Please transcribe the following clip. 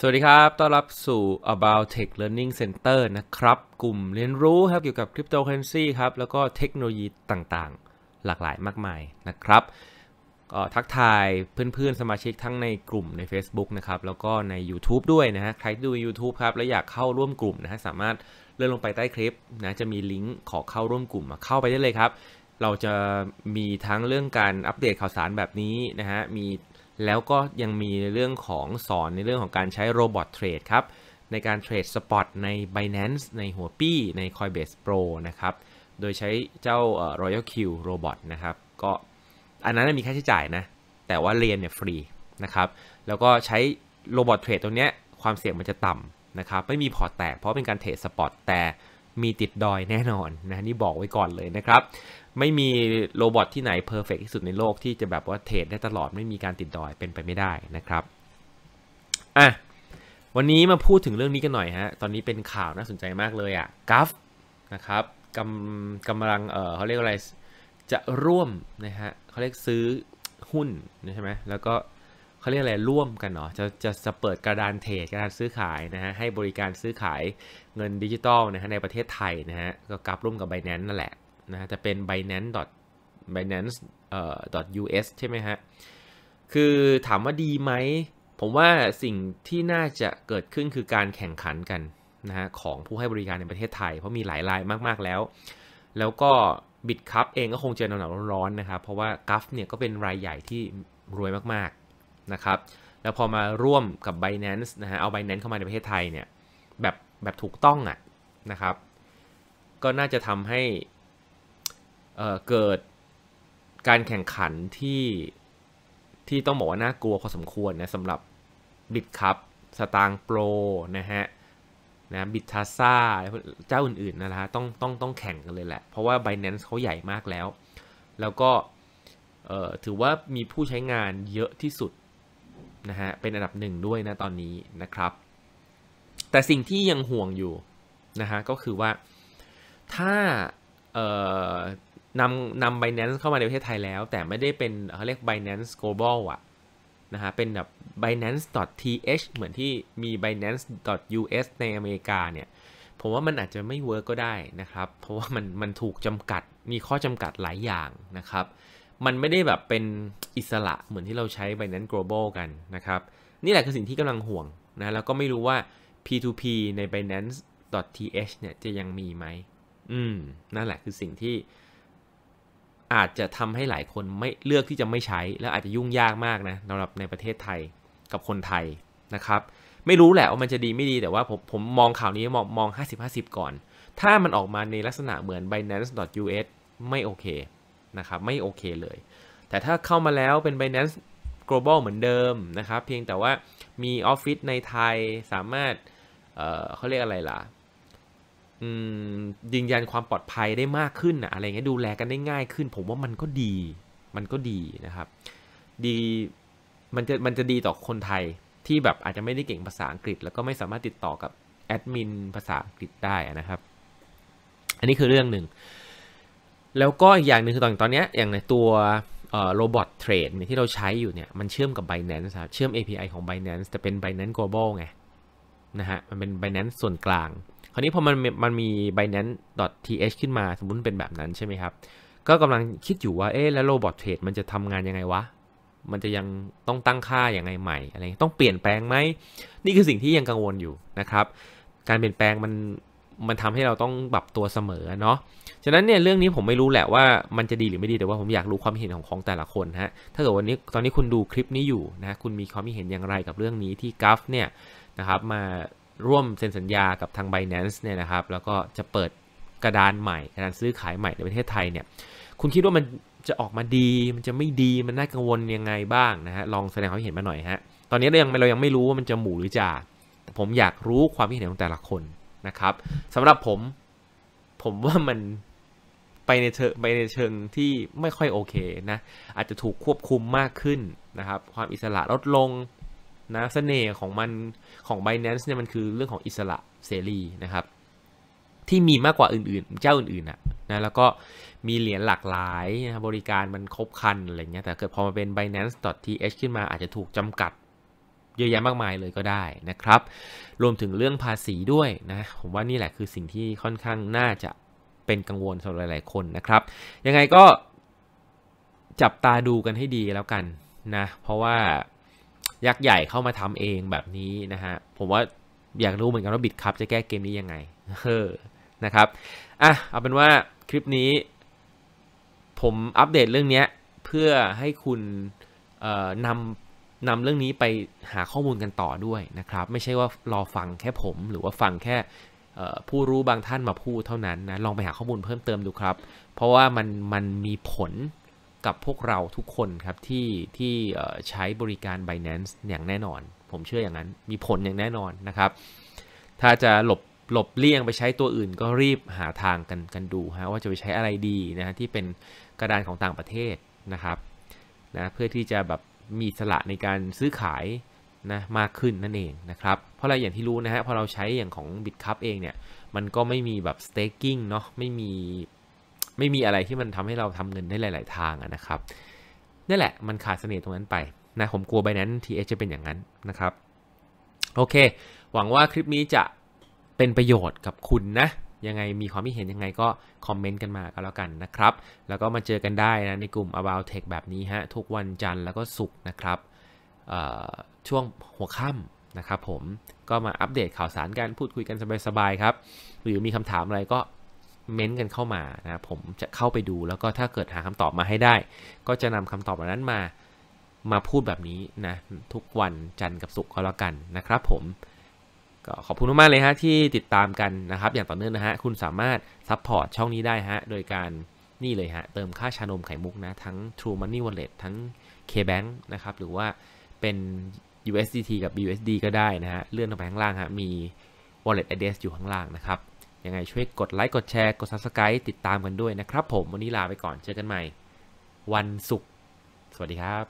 สวัสดีครับ ต้อนรับสู่ About Tech Learning Center นะครับ กลุ่มเรียนรู้ครับเกี่ยวกับคริปโตเคอเรนซีครับ แล้วก็เทคโนโลยีต่างๆ หลากหลายมากมายนะครับ ก็ทักทายเพื่อน ๆสมาชิกทั้งในกลุ่มใน Facebook นะครับ แล้วก็ใน YouTube ด้วยนะฮะ ใครที่ดู YouTube ครับ แล้วอยากเข้าร่วมกลุ่มนะฮะสามารถเลื่อนลงไปใต้คลิปนะ จะมีลิงก์ขอเข้าร่วมกลุ่มมาเข้าไปได้เลยครับเราจะมีทั้งเรื่องการอัปเดตข่าวสารแบบนี้นะฮะ มีแล้วก็ยังมีเรื่องของสอนในเรื่องของการใช้โรบอทเทรดครับในการเทรดสปอตใน Binance ในหัวปี้ใน Coinbase Pro นะครับ โดยใช้เจ้า Royal Q Robot นะครับก็อันนั้นมีค่าใช้จ่ายนะแต่ว่าเรียนเนี่ยฟรีนะครับแล้วก็ใช้โรบอทเทรดตัวเนี้ยความเสี่ยงมันจะต่ำนะครับไม่มีพอตแตกเพราะเป็นการเทรดสปอตแต่มีติดดอยแน่นอนนะนี่บอกไว้ก่อนเลยนะครับ ไม่มีโรบอทที่ไหนเพอร์เฟกที่สุดในโลกที่จะแบบว่าเทรดได้ตลอดไม่มีการติดดอยเป็นไปไม่ได้นะครับอ่ะวันนี้มาพูดถึงเรื่องนี้กันหน่อยฮะ ตอนนี้เป็นข่าวน่าสนใจมากเลยอะ่ะกัฟนะครับกำกำลังเออเขาเรียกอะไร จะร่วมนะฮะเขาเรียกซื้อหุ้นใช่ไหมแล้วก็เขาเรียกอะไรร่วมกันเนาะจะจะจะเปิดกระดานเทรดกระดานซื้อขายนะฮะให้บริการซื้อขายเงินดิจิตอลนะฮะในประเทศไทยนะฮะก็กลับร่วมกับ b i n a n c e นั่นแหละนะจะเป็น binance binance เอ่อ us ใช่ไหมฮะ คือถามว่าดีไหม ผมว่าสิ่งที่น่าจะเกิดขึ้นคือการแข่งขันกันนะฮะของผู้ให้บริการในประเทศไทย เพราะมีหลายรายมากๆแล้ว แล้วก็บิดคัพเองก็คงเจอหนาวๆร้อนๆนะครับเพราะว่ากรฟเนี่ยก็เป็นรายใหญ่ที่รวยมากๆนะครับแล้วพอมาร่วมกับ Binance นะฮะเอา Binance เข้ามาในประเทศไทยเนี่ยแบบแบบถูกต้องอะ่ะนะครับก็น่าจะทำให้เเกิดการแข่งขันที่ ที่ต้องบอกว่าน่ากลัวพอสมควรนะสำหรับบิตครับสตางโปรนะฮะนะบิทาซ่าเจ้าอื่นๆนะฮะต้องต้องต้องแข่งกันเลยแหละ เพราะว่า Binance เขาใหญ่มากแล้ว แล้วก็ถือว่ามีผู้ใช้งานเยอะที่สุดนะฮะเป็นอันดับหนึ่งด้วยนะตอนนี้นะครับ แต่สิ่งที่ยังห่วงอยู่นะฮะก็คือว่า ถ้านำนำ Binance เข้ามาในประเทศไทยแล้ว แต่ไม่ได้เป็นเขาเรียก Binance Global อะนะฮะเป็นแบบ binance.th เหมือนที่มี binance.us ในอเมริกาเนี่ยผมว่ามันอาจจะไม่เวิร์กก็ได้นะครับ เพราะว่ามันมันถูกจำกัดมีข้อจำกัดหลายอย่างนะครับมันไม่ได้แบบเป็นอิสระเหมือนที่เราใช้ Binance Global กันนะครับ นี่แหละคือสิ่งที่กำลังห่วงนะ แล้วก็ไม่รู้ว่า P2P ใน Binance.th เนี่ยจะยังมีไหมอืมนั่นแหละคือสิ่งที่อาจจะทำให้หลายคนไม่เลือกที่จะไม่ใช้ แล้วอาจจะยุ่งยากมากนะสำหรับในประเทศไทยกับคนไทยนะครับ ไม่รู้แหละว่ามันจะดีไม่ดีแต่ว่าผมผมมองข่าวนี้มองมอง50-50 ก่อนถ้ามันออกมาในลักษณะเหมือน Binance.us ไม่โอเคนะครับไม่โอเคเลย แต่ถ้าเข้ามาแล้วเป็น Binance Global เหมือนเดิมนะครับ เพียงแต่ว่ามีออฟฟิศในไทยสามารถเเขาเรียกอะไรล่ะยืนยันความปลอดภัยได้มากขึ้นนะอะไรเงี้ยดูแลกันได้ง่ายขึ้น ผมว่ามันก็ดี มันก็ดีนะครับ ดีมันจะมันจะดีต่อคนไทยที่แบบอาจจะไม่ได้เก่งภาษาอังกฤษ แล้วก็ไม่สามารถติดต่อกับแอดมินภาษาอังกฤษได้นะครับ อันนี้คือเรื่องหนึ่งแล้วก็อีกอย่างหนึ่งคือตอนตอนนี้ อย่างในตัวโรบอทเทรดที่เราใช้อยู่เนี่ย มันเชื่อมกับ Binance ครับเชื่อม API ของ Binance แต่เป็น Binance Global ไงนะฮะมันเป็น Binance ส่วนกลางคราวนี้พอมันมันมี Binance.th ขึ้นมาสมมติเป็นแบบนั้นใช่ไหมครับ ก็กำลังคิดอยู่ว่าเอ๊ะแล้วโรบอทเทรดมันจะทำงานยังไงวะ มันจะยังต้องตั้งค่าอย่างไงใหม่ อะไรต้องเปลี่ยนแปลงไหม นี่คือสิ่งที่ยังกังวลอยู่นะครับ การเปลี่ยนแปลงมันมันทำให้เราต้องปรับตัวเสมอเนาะ ฉะนั้นเนี่ยเรื่องนี้ผมไม่รู้แหละว่ามันจะดีหรือไม่ดี แต่ว่าผมอยากรู้ความเห็นของของแต่ละคนฮะ ถ้าเกิดวันนี้ตอนนี้คุณดูคลิปนี้อยู่นะคุณมีความเห็นอย่างไรกับเรื่องนี้ที่กัฟเนี่ยนะครับมาร่วมเซ็นสัญญากับทาง b i แ a น c e เนี่ยนะครับแล้วก็จะเปิดกระดานใหม่กระดานซื้อขายใหม่ในประเทศไทยเนี่ยคุณคิดว่ามันจะออกมาดี มันจะไม่ดีมันน่ากังวลยังไงบ้างนะฮะลองแสดงความเห็นมาหน่อยฮะตอนนี้เรายังเรายังไม่รู้ว่ามันจะหมู่หรือจ่าผมอยากรู้ความเห็นของแต่ละคนนะครับสำหรับผมผมว่ามันไปในเชิงไปในเชิงที่ไม่ค่อยโอเคนะ อาจจะถูกควบคุมมากขึ้นนะครับ ความอิสระลดลงนะสเสน่ห์ของมัน ของ b i n a n c e เนี่ยมันคือเรื่องของอิสระเสรีนะครับ ที่มีมากกว่าอื่นๆ เจ้าอื่นๆนะนะแล้วก็มีเหรียญหลากหลายนะบริการมันครบคันอะไรเงี้ยแต่เกิดพอมาเป็น binance.th ขึ้นมาอาจจะถูกจำกัดเยอะแยะมากมายเลยก็ได้นะครับ รวมถึงเรื่องภาษีด้วยนะผมว่านี่แหละคือสิ่งที่ค่อนข้างน่าจะเป็นกังวลสำหรับหลาย ๆ คนนะครับยังไงก็จับตาดูกันให้ดีแล้วกันนะเพราะว่ายักษ์ใหญ่เข้ามาทำเองแบบนี้นะฮะผมว่าอยากรู้เหมือนกันว่าบิดครับ จะแก้เกมนี้ยังไงเออนะครับอ่ะเอาเป็นว่าคลิปนี้ ผมอัปเดตเรื่องนี้เพื่อให้คุณนำนำเรื่องนี้ไปหาข้อมูลกันต่อด้วยนะครับ ไม่ใช่ว่ารอฟังแค่ผม หรือว่าฟังแค่ผู้รู้บางท่านมาพูดเท่านั้นนะลองไปหาข้อมูลเพิ่มเติมดูครับเพราะว่ามันมันมีผลกับพวกเราทุกคนครับที่ที่ใช้บริการ Binance อย่างแน่นอน ผมเชื่ออย่างนั้น มีผลอย่างแน่นอนนะครับ ถ้าจะหลบหลบเลี่ยงไปใช้ตัวอื่นก็รีบหาทางกันกันดูฮะว่าจะไปใช้อะไรดีนะที่เป็นกระดานของต่างประเทศนะครับนะเพื่อที่จะแบบมีสละในการซื้อขายนะมากขึ้นนั่นเองนะครับเพราะอะไรอย่างที่รู้นะฮะพอเราใช้อย่างของ b i t c u p เองเนี่ย มันก็ไม่มีแบบ staking เนาะไม่มี ไม่มีอะไรที่มันทำให้เราทำเงินได้หลายๆทางนะครับนี่แหละมันขาดเสน่ห์ตรงนั้นไปนะ ผมกลัวไปนั้นทีเอจะเป็นอย่างนั้นนะครับ โอเค หวังว่าคลิปนี้จะเป็นประโยชน์กับคุณนะยังไงมีความคิดเห็นยังไงก็คอมเมนต์กันมาก็แล้วกันนะครับ แล้วก็มาเจอกันได้นะในกลุ่ม about tech แบบนี้ฮะทุกวันจันทร์แล้วก็ศุกร์นะครับช่วงหัวค่ำนะครับ ผมก็มาอัปเดตข่าวสารกันพูดคุยกันสบายๆครับหรือมีคำถามอะไรก็เม้นกันเข้ามานะผมจะเข้าไปดูแล้วก็ถ้าเกิดหาคำตอบมาให้ได้ก็จะนำคำตอบเหล่านั้นมามาพูดแบบนี้นะทุกวันจันทร์กับศุกร์ก็แล้วกันนะครับ ผมก็ขอบคุณมากเลยฮะที่ติดตามกันนะครับ อย่างต่อเนื่องนะฮะคุณสามารถซัพพอร์ตช่องนี้ได้ฮะโดยการนี่เลยฮะเติมค่าชานมไข่มุกนะทั้ง True Money Wallet ทั้ง KBank นะครับ หรือว่าเป็น USDT กับ BUSD ก็ได้นะฮะเลื่อนลงไปข้างล่างฮะมี Wallet address อยู่ข้างล่างนะครับ ยังไงช่วยกดไลค์กดแชร์กด Subscribe ติดตามกันด้วยนะครับผม วันนี้ลาไปก่อนเจอกันใหม่วันศุกร์สวัสดีครับ